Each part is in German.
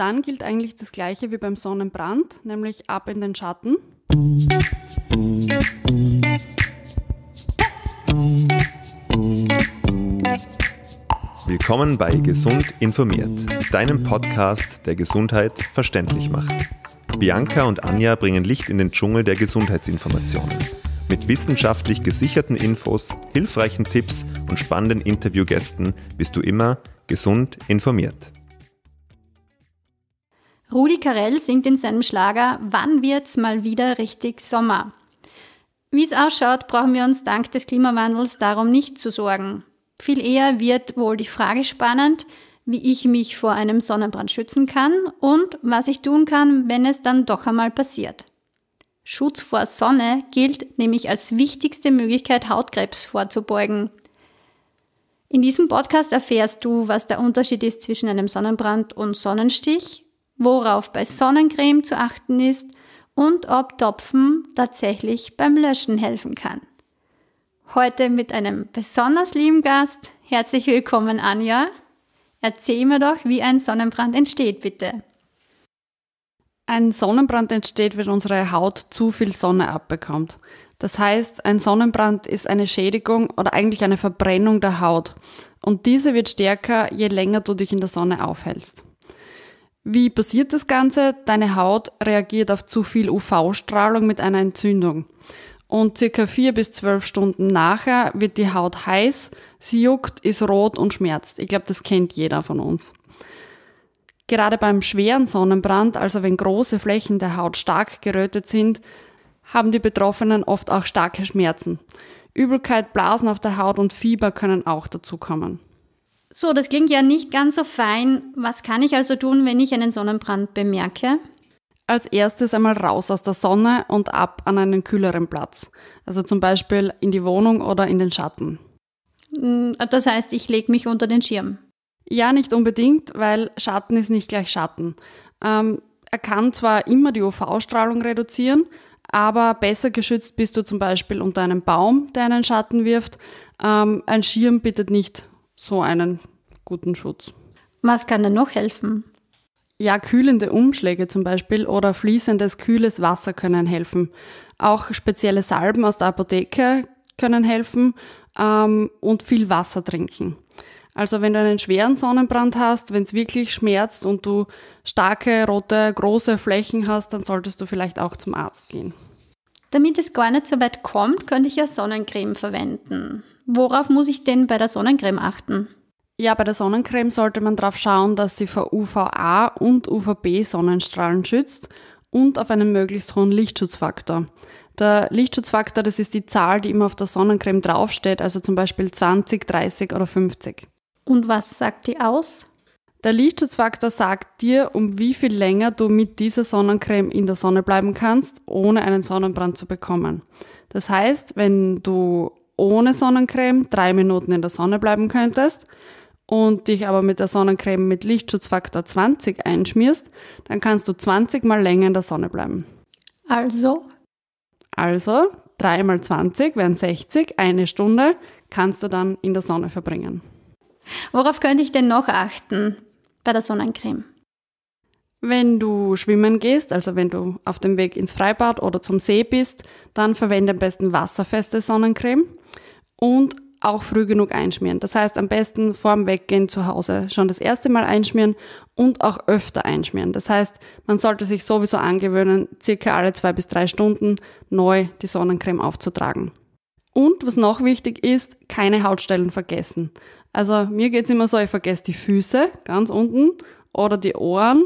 Dann gilt eigentlich das Gleiche wie beim Sonnenbrand, nämlich ab in den Schatten. Willkommen bei Gesund informiert, deinem Podcast, der Gesundheit verständlich macht. Bianca und Anja bringen Licht in den Dschungel der Gesundheitsinformationen. Mit wissenschaftlich gesicherten Infos, hilfreichen Tipps und spannenden Interviewgästen bist du immer gesund informiert. Rudi Carell singt in seinem Schlager Wann wird's mal wieder richtig Sommer? Wie es ausschaut, brauchen wir uns dank des Klimawandels darum nicht zu sorgen. Viel eher wird wohl die Frage spannend, wie ich mich vor einem Sonnenbrand schützen kann und was ich tun kann, wenn es dann doch einmal passiert. Schutz vor Sonne gilt nämlich als wichtigste Möglichkeit, Hautkrebs vorzubeugen. In diesem Podcast erfährst du, was der Unterschied ist zwischen einem Sonnenbrand und Sonnenstich, worauf bei Sonnencreme zu achten ist und ob Topfen tatsächlich beim Löschen helfen kann. Heute mit einem besonders lieben Gast. Herzlich willkommen, Anja. Erzähl mir doch, wie ein Sonnenbrand entsteht, bitte. Ein Sonnenbrand entsteht, wenn unsere Haut zu viel Sonne abbekommt. Das heißt, ein Sonnenbrand ist eine Schädigung oder eigentlich eine Verbrennung der Haut. Und diese wird stärker, je länger du dich in der Sonne aufhältst. Wie passiert das Ganze? Deine Haut reagiert auf zu viel UV-Strahlung mit einer Entzündung. Und circa vier bis zwölf Stunden nachher wird die Haut heiß, sie juckt, ist rot und schmerzt. Ich glaube, das kennt jeder von uns. Gerade beim schweren Sonnenbrand, also wenn große Flächen der Haut stark gerötet sind, haben die Betroffenen oft auch starke Schmerzen. Übelkeit, Blasen auf der Haut und Fieber können auch dazukommen. So, das klingt ja nicht ganz so fein. Was kann ich also tun, wenn ich einen Sonnenbrand bemerke? Als erstes einmal raus aus der Sonne und ab an einen kühleren Platz. Also zum Beispiel in die Wohnung oder in den Schatten. Hm, das heißt, ich lege mich unter den Schirm. Ja, nicht unbedingt, weil Schatten ist nicht gleich Schatten. Ähm, er kann zwar immer die UV-Strahlung reduzieren, aber besser geschützt bist du zum Beispiel unter einem Baum, der einen Schatten wirft. Ähm, ein Schirm bietet nicht so einen guten Schutz. Was kann denn noch helfen? Ja, kühlende Umschläge zum Beispiel oder fließendes kühles Wasser können helfen. Auch spezielle Salben aus der Apotheke können helfen ähm, und viel Wasser trinken. Also wenn du einen schweren Sonnenbrand hast, wenn es wirklich schmerzt und du starke, rote, große Flächen hast, dann solltest du vielleicht auch zum Arzt gehen. Damit es gar nicht so weit kommt, könnte ich ja Sonnencreme verwenden. Worauf muss ich denn bei der Sonnencreme achten? Ja, bei der Sonnencreme sollte man darauf schauen, dass sie vor UVA und UVB Sonnenstrahlen schützt und auf einen möglichst hohen Lichtschutzfaktor. Der Lichtschutzfaktor, das ist die Zahl, die immer auf der Sonnencreme draufsteht, also zum Beispiel 20, 30 oder 50. Und was sagt die aus? Der Lichtschutzfaktor sagt dir, um wie viel länger du mit dieser Sonnencreme in der Sonne bleiben kannst, ohne einen Sonnenbrand zu bekommen. Das heißt, wenn du ohne Sonnencreme drei Minuten in der Sonne bleiben könntest und dich aber mit der Sonnencreme mit Lichtschutzfaktor 20 einschmierst, dann kannst du 20 mal länger in der Sonne bleiben. Also? Also, 3 mal 20 wären 60, eine Stunde kannst du dann in der Sonne verbringen. Worauf könnte ich denn noch achten bei der Sonnencreme? Wenn du schwimmen gehst, also wenn du auf dem Weg ins Freibad oder zum See bist, dann verwende am besten wasserfeste Sonnencreme und auch früh genug einschmieren. Das heißt, am besten vorm Weggehen zu Hause schon das erste Mal einschmieren und auch öfter einschmieren. Das heißt, man sollte sich sowieso angewöhnen, circa alle zwei bis drei Stunden neu die Sonnencreme aufzutragen. Und was noch wichtig ist, keine Hautstellen vergessen. Also mir geht's immer so, ich vergesse die Füße ganz unten oder die Ohren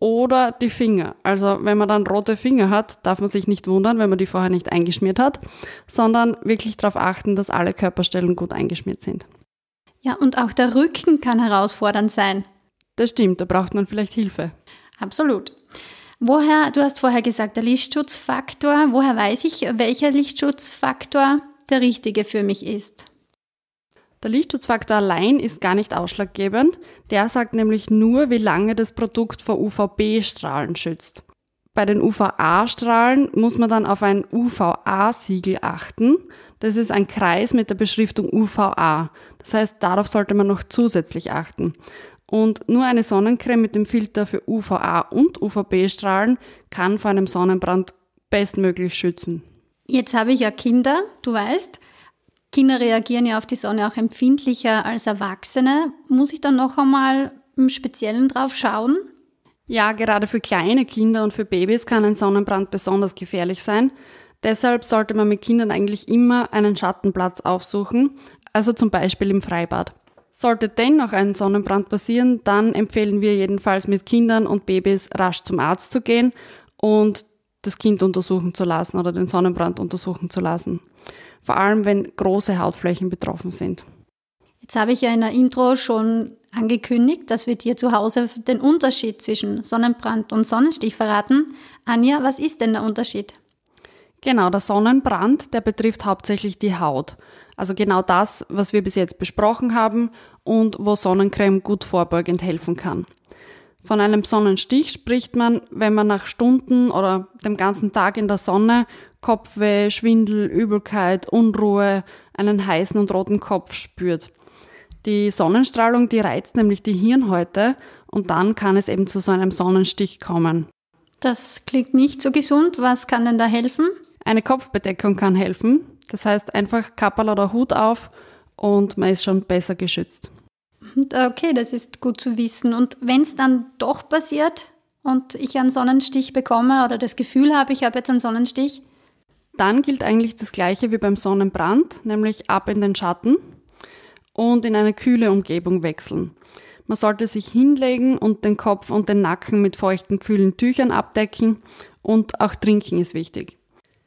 oder die Finger. Also wenn man dann rote Finger hat, darf man sich nicht wundern, wenn man die vorher nicht eingeschmiert hat, sondern wirklich darauf achten, dass alle Körperstellen gut eingeschmiert sind. Ja, und auch der Rücken kann herausfordernd sein. Das stimmt, da braucht man vielleicht Hilfe. Absolut. Woher, du hast vorher gesagt, der Lichtschutzfaktor, woher weiß ich, welcher Lichtschutzfaktor der richtige für mich ist? Der Lichtschutzfaktor allein ist gar nicht ausschlaggebend. Der sagt nämlich nur, wie lange das Produkt vor UVB-Strahlen schützt. Bei den UVA-Strahlen muss man dann auf ein UVA-Siegel achten. Das ist ein Kreis mit der Beschriftung UVA. Das heißt, darauf sollte man noch zusätzlich achten. Und nur eine Sonnencreme mit dem Filter für UVA und UVB-Strahlen kann vor einem Sonnenbrand bestmöglich schützen. Jetzt habe ich ja Kinder, du weißt. Kinder reagieren ja auf die Sonne auch empfindlicher als Erwachsene. Muss ich da noch einmal im Speziellen drauf schauen? Ja, gerade für kleine Kinder und für Babys kann ein Sonnenbrand besonders gefährlich sein. Deshalb sollte man mit Kindern eigentlich immer einen Schattenplatz aufsuchen, also zum Beispiel im Freibad. Sollte dennoch ein Sonnenbrand passieren, dann empfehlen wir jedenfalls mit Kindern und Babys rasch zum Arzt zu gehen und das Kind untersuchen zu lassen oder den Sonnenbrand untersuchen zu lassen vor allem wenn große Hautflächen betroffen sind. Jetzt habe ich ja in der Intro schon angekündigt, dass wir dir zu Hause den Unterschied zwischen Sonnenbrand und Sonnenstich verraten. Anja, was ist denn der Unterschied? Genau, der Sonnenbrand, der betrifft hauptsächlich die Haut. Also genau das, was wir bis jetzt besprochen haben und wo Sonnencreme gut vorbeugend helfen kann. Von einem Sonnenstich spricht man, wenn man nach Stunden oder dem ganzen Tag in der Sonne Kopfweh, Schwindel, Übelkeit, Unruhe, einen heißen und roten Kopf spürt. Die Sonnenstrahlung, die reizt nämlich die Hirnhäute und dann kann es eben zu so einem Sonnenstich kommen. Das klingt nicht so gesund. Was kann denn da helfen? Eine Kopfbedeckung kann helfen. Das heißt einfach Kappel oder Hut auf und man ist schon besser geschützt. Äh, okay, das ist gut zu wissen. Und wenn es dann doch passiert und ich einen Sonnenstich bekomme oder das Gefühl habe, ich habe jetzt einen Sonnenstich, dann gilt eigentlich das Gleiche wie beim Sonnenbrand, nämlich ab in den Schatten und in eine kühle Umgebung wechseln. Man sollte sich hinlegen und den Kopf und den Nacken mit feuchten, kühlen Tüchern abdecken und auch trinken ist wichtig.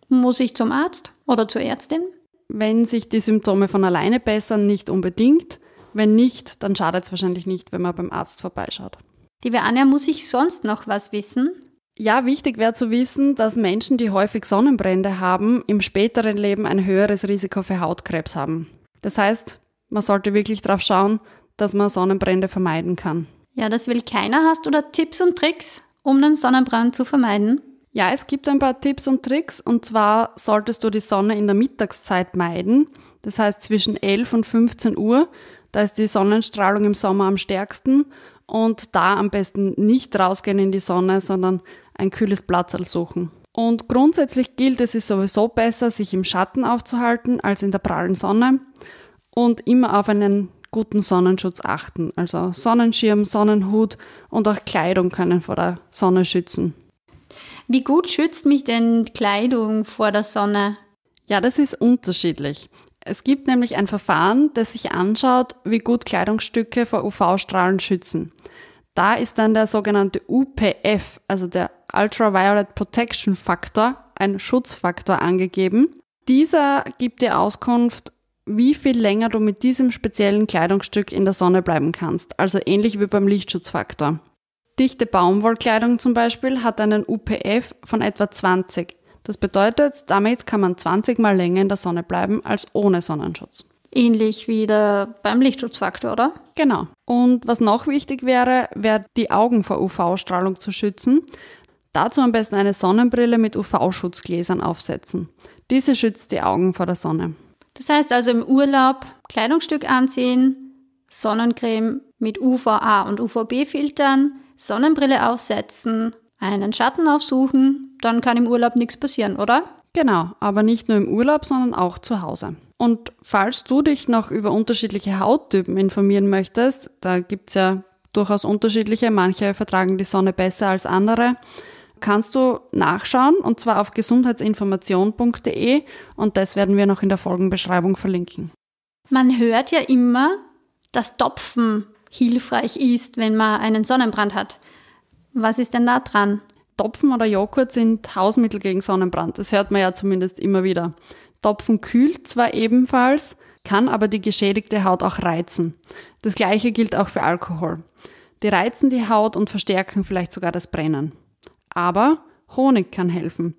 Muss ich zum Arzt oder zur Ärztin? Wenn sich die Symptome von alleine bessern, nicht unbedingt. Wenn nicht, dann schadet es wahrscheinlich nicht, wenn man beim Arzt vorbeischaut. Liebe Anja, muss ich sonst noch was wissen? Ja, wichtig wäre zu wissen, dass Menschen, die häufig Sonnenbrände haben, im späteren Leben ein höheres Risiko für Hautkrebs haben. Das heißt, man sollte wirklich darauf schauen, dass man Sonnenbrände vermeiden kann. Ja, das will keiner. Hast du da Tipps und Tricks, um den Sonnenbrand zu vermeiden? Ja, es gibt ein paar Tipps und Tricks. Und zwar solltest du die Sonne in der Mittagszeit meiden. Das heißt zwischen 11 und 15 Uhr. Da ist die Sonnenstrahlung im Sommer am stärksten. Und da am besten nicht rausgehen in die Sonne, sondern ein kühles Platzl suchen. Und grundsätzlich gilt, es ist sowieso besser, sich im Schatten aufzuhalten als in der prallen Sonne und immer auf einen guten Sonnenschutz achten. Also Sonnenschirm, Sonnenhut und auch Kleidung können vor der Sonne schützen. Wie gut schützt mich denn Kleidung vor der Sonne? Ja, das ist unterschiedlich. Es gibt nämlich ein Verfahren, das sich anschaut, wie gut Kleidungsstücke vor UV-Strahlen schützen. Da ist dann der sogenannte UPF, also der Ultraviolet Protection Factor, ein Schutzfaktor angegeben. Dieser gibt dir Auskunft, wie viel länger du mit diesem speziellen Kleidungsstück in der Sonne bleiben kannst, also ähnlich wie beim Lichtschutzfaktor. Dichte Baumwollkleidung zum Beispiel hat einen UPF von etwa 20. Das bedeutet, damit kann man 20 mal länger in der Sonne bleiben als ohne Sonnenschutz. Ähnlich wie der, beim Lichtschutzfaktor, oder? Genau. Und was noch wichtig wäre, wäre die Augen vor UV-Strahlung zu schützen. Dazu am besten eine Sonnenbrille mit UV-Schutzgläsern aufsetzen. Diese schützt die Augen vor der Sonne. Das heißt also im Urlaub Kleidungsstück anziehen, Sonnencreme mit UVA und UVB filtern, Sonnenbrille aufsetzen, einen Schatten aufsuchen, dann kann im Urlaub nichts passieren, oder? Genau, aber nicht nur im Urlaub, sondern auch zu Hause. Und falls du dich noch über unterschiedliche Hauttypen informieren möchtest, da gibt es ja durchaus unterschiedliche, manche vertragen die Sonne besser als andere, kannst du nachschauen und zwar auf gesundheitsinformation.de und das werden wir noch in der Folgenbeschreibung verlinken. Man hört ja immer, dass Topfen hilfreich ist, wenn man einen Sonnenbrand hat. Was ist denn da dran? Topfen oder Joghurt sind Hausmittel gegen Sonnenbrand. Das hört man ja zumindest immer wieder. Topfen kühlt zwar ebenfalls, kann aber die geschädigte Haut auch reizen. Das gleiche gilt auch für Alkohol. Die reizen die Haut und verstärken vielleicht sogar das Brennen. Aber Honig kann helfen.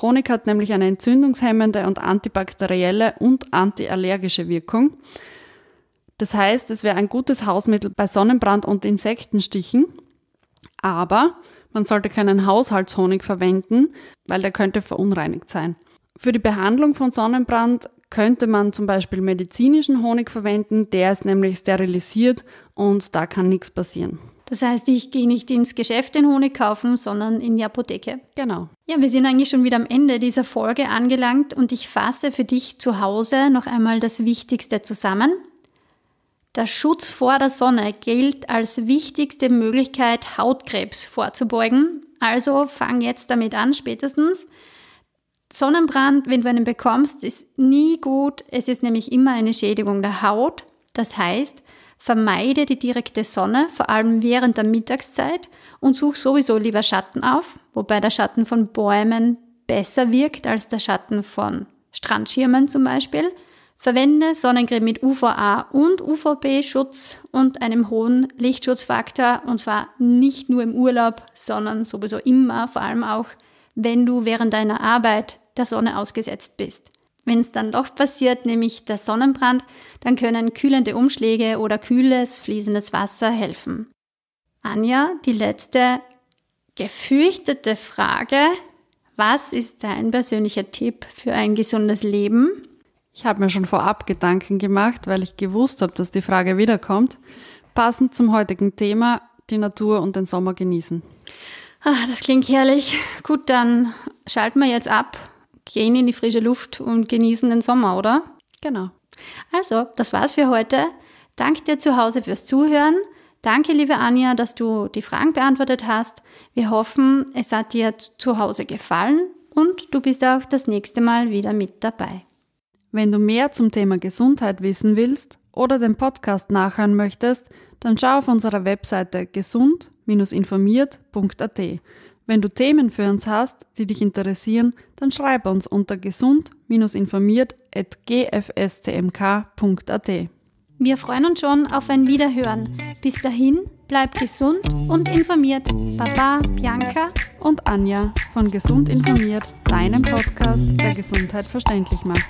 Honig hat nämlich eine entzündungshemmende und antibakterielle und antiallergische Wirkung. Das heißt, es wäre ein gutes Hausmittel bei Sonnenbrand und Insektenstichen. Aber man sollte keinen Haushaltshonig verwenden, weil der könnte verunreinigt sein. Für die Behandlung von Sonnenbrand könnte man zum Beispiel medizinischen Honig verwenden, der ist nämlich sterilisiert und da kann nichts passieren. Das heißt, ich gehe nicht ins Geschäft den Honig kaufen, sondern in die Apotheke. Genau. Ja, wir sind eigentlich schon wieder am Ende dieser Folge angelangt und ich fasse für dich zu Hause noch einmal das Wichtigste zusammen. Der Schutz vor der Sonne gilt als wichtigste Möglichkeit, Hautkrebs vorzubeugen. Also fang jetzt damit an, spätestens. Sonnenbrand, wenn du einen bekommst, ist nie gut. Es ist nämlich immer eine Schädigung der Haut. Das heißt, vermeide die direkte Sonne, vor allem während der Mittagszeit und such sowieso lieber Schatten auf, wobei der Schatten von Bäumen besser wirkt als der Schatten von Strandschirmen zum Beispiel. Verwende Sonnencreme mit UVA und UVB-Schutz und einem hohen Lichtschutzfaktor und zwar nicht nur im Urlaub, sondern sowieso immer, vor allem auch wenn du während deiner Arbeit der Sonne ausgesetzt bist. Wenn es dann doch passiert, nämlich der Sonnenbrand, dann können kühlende Umschläge oder kühles, fließendes Wasser helfen. Anja, die letzte gefürchtete Frage. Was ist dein persönlicher Tipp für ein gesundes Leben? Ich habe mir schon vorab Gedanken gemacht, weil ich gewusst habe, dass die Frage wiederkommt. Passend zum heutigen Thema, die Natur und den Sommer genießen. Ach, das klingt herrlich. Gut, dann schalten wir jetzt ab gehen in die frische Luft und genießen den Sommer, oder? Genau. Also, das war's für heute. Danke dir zu Hause fürs Zuhören. Danke, liebe Anja, dass du die Fragen beantwortet hast. Wir hoffen, es hat dir zu Hause gefallen und du bist auch das nächste Mal wieder mit dabei. Wenn du mehr zum Thema Gesundheit wissen willst oder den Podcast nachhören möchtest, dann schau auf unserer Webseite gesund-informiert.at. Wenn du Themen für uns hast, die dich interessieren, dann schreib uns unter gesund-informiert.gfstmk.at. Wir freuen uns schon auf ein Wiederhören. Bis dahin, bleib gesund und informiert. Baba, Bianca und Anja von Gesund informiert, deinem Podcast, der Gesundheit verständlich macht.